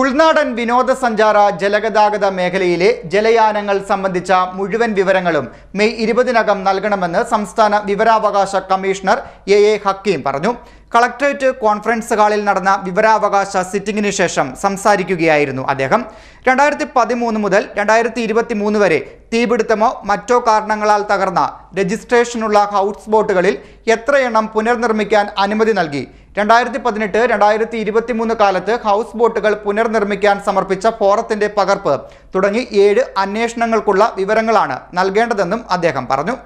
ഉൾനാടൻ വിനോദസഞ്ചാര ജലഗതാഗത മേഖലയിലെ ജലയാനങ്ങൾ സംബന്ധിച്ച മുഴുവൻ വിവരങ്ങളും മെയ് ഇരുപതിനകം നൽകണമെന്ന് സംസ്ഥാന വിവരാവകാശ കമ്മീഷണർ എ എ ഹക്കീം പറഞ്ഞു കളക്ടറേറ്റ് കോൺഫറൻസ് ഹാളിൽ നടന്ന വിവരാവകാശ സിറ്റിംഗിന് ശേഷം സംസാരിക്കുകയായിരുന്നു അദ്ദേഹം രണ്ടായിരത്തി പതിമൂന്ന് മുതൽ രണ്ടായിരത്തി ഇരുപത്തി മൂന്ന് വരെ തീപിടുത്തമോ മറ്റോ കാരണങ്ങളാൽ തകർന്ന രജിസ്ട്രേഷനുള്ള ഹൗസ് ബോട്ടുകളിൽ എത്രയെണ്ണം പുനർനിർമ്മിക്കാൻ അനുമതി നൽകി രണ്ടായിരത്തി പതിനെട്ട് രണ്ടായിരത്തി മൂന്ന് കാലത്ത് ഹൗസ് ബോട്ടുകൾ പുനർനിർമ്മിക്കാൻ സമർപ്പിച്ച ഫോറത്തിന്റെ പകർപ്പ് തുടങ്ങി ഏഴ് അന്വേഷണങ്ങൾക്കുള്ള വിവരങ്ങളാണ് നൽകേണ്ടതെന്നും അദ്ദേഹം പറഞ്ഞു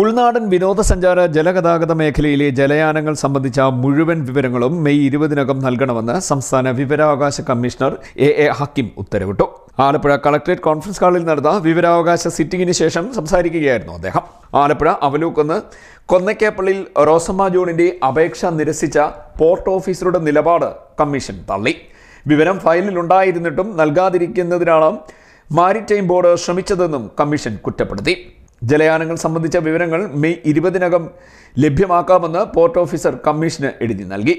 ഉൾനാടൻ വിനോദസഞ്ചാര ജലഗതാഗത മേഖലയിലെ ജലയാനങ്ങൾ സംബന്ധിച്ച മുഴുവൻ വിവരങ്ങളും മെയ് ഇരുപതിനകം നൽകണമെന്ന് സംസ്ഥാന വിവരാവകാശ കമ്മീഷണർ എ എ ഹക്കിം ഉത്തരവിട്ടു ആലപ്പുഴ കളക്ടറേറ്റ് കോൺഫറൻസ് ഹാളിൽ നടന്ന വിവരാവകാശ സിറ്റിംഗിന് ശേഷം സംസാരിക്കുകയായിരുന്നു അദ്ദേഹം ആലപ്പുഴ അവലൂക്കുന്ന് കൊന്നക്കേപ്പള്ളിയിൽ റോസമ്മ ജോണിൻ്റെ അപേക്ഷ നിരസിച്ച പോർട്ട് ഓഫീസറുടെ നിലപാട് കമ്മീഷൻ തള്ളി വിവരം ഫയലിൽ ഉണ്ടായിരുന്നിട്ടും നൽകാതിരിക്കുന്നതിനാണ് മാരിടൈം ബോർഡ് ശ്രമിച്ചതെന്നും കമ്മീഷൻ കുറ്റപ്പെടുത്തി ജലയാനങ്ങൾ സംബന്ധിച്ച വിവരങ്ങൾ മെയ് ഇരുപതിനകം ലഭ്യമാക്കാമെന്ന് പോർട്ട് ഓഫീസർ കമ്മീഷന് എഴുതി നൽകി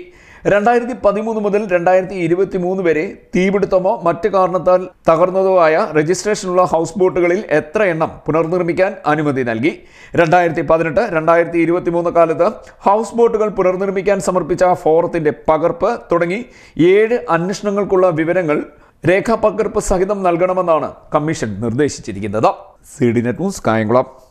രണ്ടായിരത്തി പതിമൂന്ന് മുതൽ രണ്ടായിരത്തി ഇരുപത്തി മൂന്ന് വരെ തീപിടുത്തമോ മറ്റു കാരണത്താൽ തകർന്നതോ ആയ രജിസ്ട്രേഷനുള്ള ഹൗസ് ബോട്ടുകളിൽ എത്ര എണ്ണം പുനർനിർമ്മിക്കാൻ അനുമതി നൽകി രണ്ടായിരത്തി പതിനെട്ട് രണ്ടായിരത്തി ഇരുപത്തി മൂന്ന് കാലത്ത് ഹൗസ് ബോട്ടുകൾ പുനർനിർമ്മിക്കാൻ സമർപ്പിച്ച ഫോറത്തിന്റെ പകർപ്പ് തുടങ്ങി ഏഴ് അന്വേഷണങ്ങൾക്കുള്ള വിവരങ്ങൾ രേഖാപകർപ്പ് സഹിതം നൽകണമെന്നാണ് കമ്മീഷൻ നിർദ്ദേശിച്ചിരിക്കുന്നത് C D net news Kayamkulam